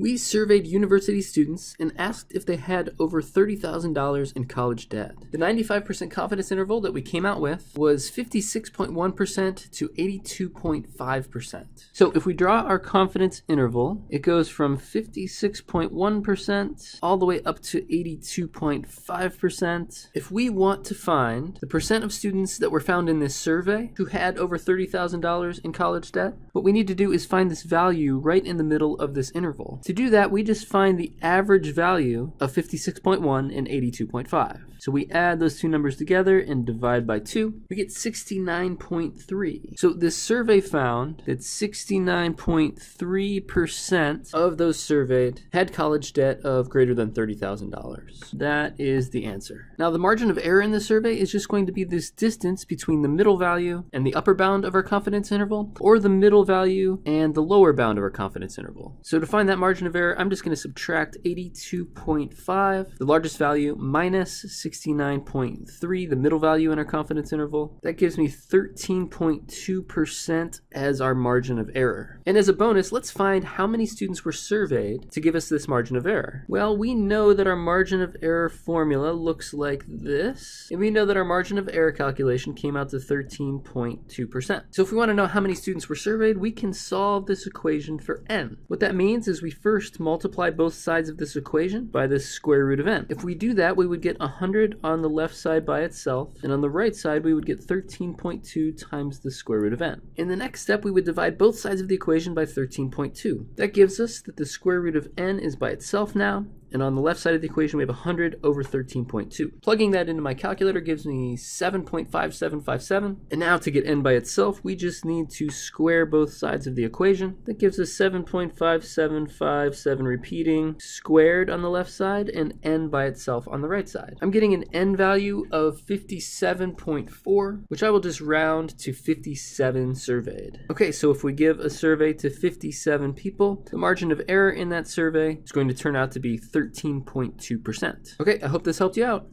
We surveyed university students and asked if they had over $30,000 in college debt. The 95% confidence interval that we came out with was 56.1% to 82.5%. So if we draw our confidence interval, it goes from 56.1% all the way up to 82.5%. If we want to find the percent of students that were found in this survey who had over $30,000 in college debt, what we need to do is find this value right in the middle of this interval. To do that, we just find the average value of 56.1 and 82.5. So we add those two numbers together and divide by 2. We get 69.3. So this survey found that 69.3% of those surveyed had college debt of greater than $30,000. That is the answer. Now the margin of error in the survey is just going to be this distance between the middle value and the upper bound of our confidence interval, or the middle value and the lower bound of our confidence interval. So to find that margin margin of error, I'm just going to subtract 82.5, the largest value minus 69.3, the middle value in our confidence interval. That gives me 13.2% as our margin of error. And as a bonus, let's find how many students were surveyed to give us this margin of error. Well, we know that our margin of error formula looks like this, and we know that our margin of error calculation came out to 13.2%. So if we want to know how many students were surveyed, we can solve this equation for n. What that means is we first first multiply both sides of this equation by the square root of n. If we do that, we would get 100 on the left side by itself, and on the right side, we would get 13.2 times the square root of n. In the next step, we would divide both sides of the equation by 13.2. That gives us that the square root of n is by itself now, and on the left side of the equation we have 100 over 13.2. Plugging that into my calculator gives me 7.5757, and now to get n by itself we just need to square both sides of the equation. That gives us 7.5757 repeating squared on the left side and n by itself on the right side. I'm getting an n value of 57.4, which I will just round to 57 surveyed. Okay, so if we give a survey to 57 people, the margin of error in that survey is going to turn out to be 30 13.2%. Okay, I hope this helped you out.